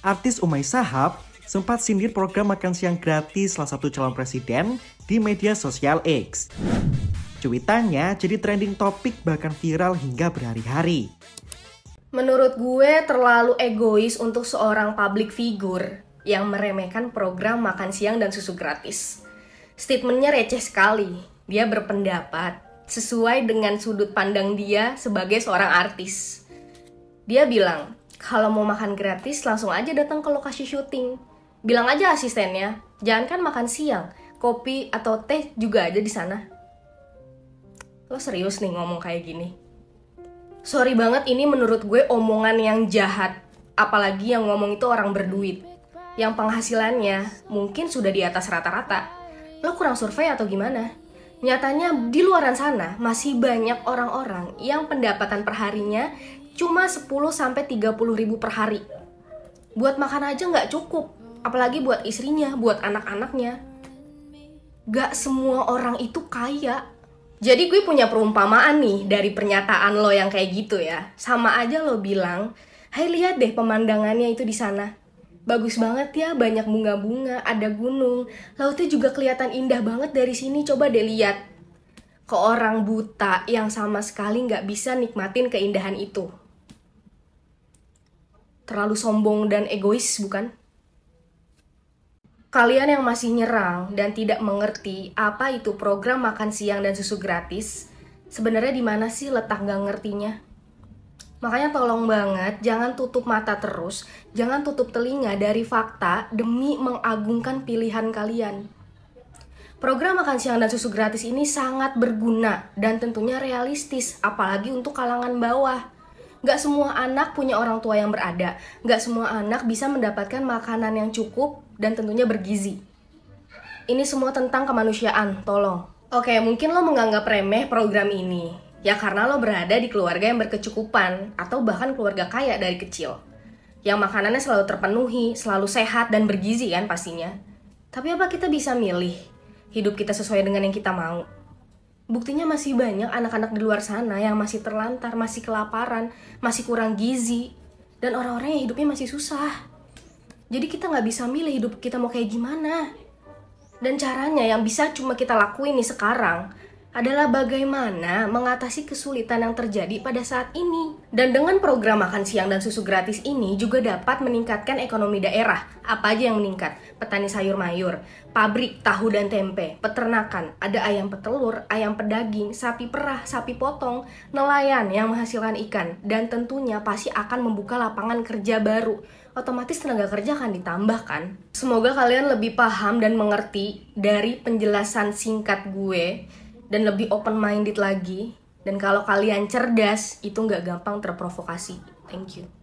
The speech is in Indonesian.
Artis Umay Sahab sempat sindir program makan siang gratis salah satu calon presiden di media sosial X. Cuitannya jadi trending topik bahkan viral hingga berhari-hari. Menurut gue terlalu egois untuk seorang public figure yang meremehkan program makan siang dan susu gratis. Statementnya receh sekali. Dia berpendapat sesuai dengan sudut pandang dia sebagai seorang artis. Dia bilang, kalau mau makan gratis langsung aja datang ke lokasi syuting. Bilang aja asistennya, jangan kan makan siang, kopi atau teh juga aja di sana. Lo serius nih ngomong kayak gini? Sorry banget ini menurut gue omongan yang jahat, apalagi yang ngomong itu orang berduit. Yang penghasilannya mungkin sudah di atas rata-rata. Lo kurang survei atau gimana? Nyatanya di luaran sana masih banyak orang-orang yang pendapatan perharinya cuma 10 sampai 30 ribu per hari. Buat makan aja nggak cukup, apalagi buat istrinya, buat anak-anaknya. Gak semua orang itu kaya. Jadi gue punya perumpamaan nih dari pernyataan lo yang kayak gitu ya. Sama aja lo bilang, "Hai, hey, lihat deh pemandangannya itu di sana. Bagus banget ya, banyak bunga-bunga, ada gunung. Lautnya juga kelihatan indah banget dari sini, coba deh lihat." Ke orang buta yang sama sekali nggak bisa nikmatin keindahan itu terlalu sombong dan egois, bukan? Kalian yang masih nyerang dan tidak mengerti apa itu program makan siang dan susu gratis, sebenarnya di mana sih letak gak ngertinya? Makanya tolong banget jangan tutup mata terus, jangan tutup telinga dari fakta demi mengagungkan pilihan kalian. Program makan siang dan susu gratis ini sangat berguna dan tentunya realistis, apalagi untuk kalangan bawah. Gak semua anak punya orang tua yang berada Gak semua anak bisa mendapatkan makanan yang cukup dan tentunya bergizi ini semua tentang kemanusiaan tolong oke mungkin lo menganggap remeh program ini ya karena lo berada di keluarga yang berkecukupan atau bahkan keluarga kaya dari kecil yang makanannya selalu terpenuhi, selalu sehat dan bergizi kan pastinya. Tapi apa kita bisa milih hidup kita sesuai dengan yang kita mau? buktinya masih banyak anak-anak di luar sana yang masih terlantar, masih kelaparan, masih kurang gizi, dan orang-orang yang hidupnya masih susah. Jadi kita nggak bisa milih hidup kita mau kayak gimana. Dan caranya yang bisa cuma kita lakuin nih sekarang adalah bagaimana mengatasi kesulitan yang terjadi pada saat ini. Dan dengan program makan siang dan susu gratis ini juga dapat meningkatkan ekonomi daerah. Apa aja yang meningkat? Petani sayur mayur, pabrik tahu dan tempe, peternakan, ada ayam petelur, ayam pedaging, sapi perah, sapi potong, nelayan yang menghasilkan ikan, dan tentunya pasti akan membuka lapangan kerja baru otomatis tenaga kerja akan ditambahkan. Semoga kalian lebih paham dan mengerti dari penjelasan singkat gue dan lebih open minded lagi dan kalau kalian cerdas itu nggak gampang terprovokasi thank you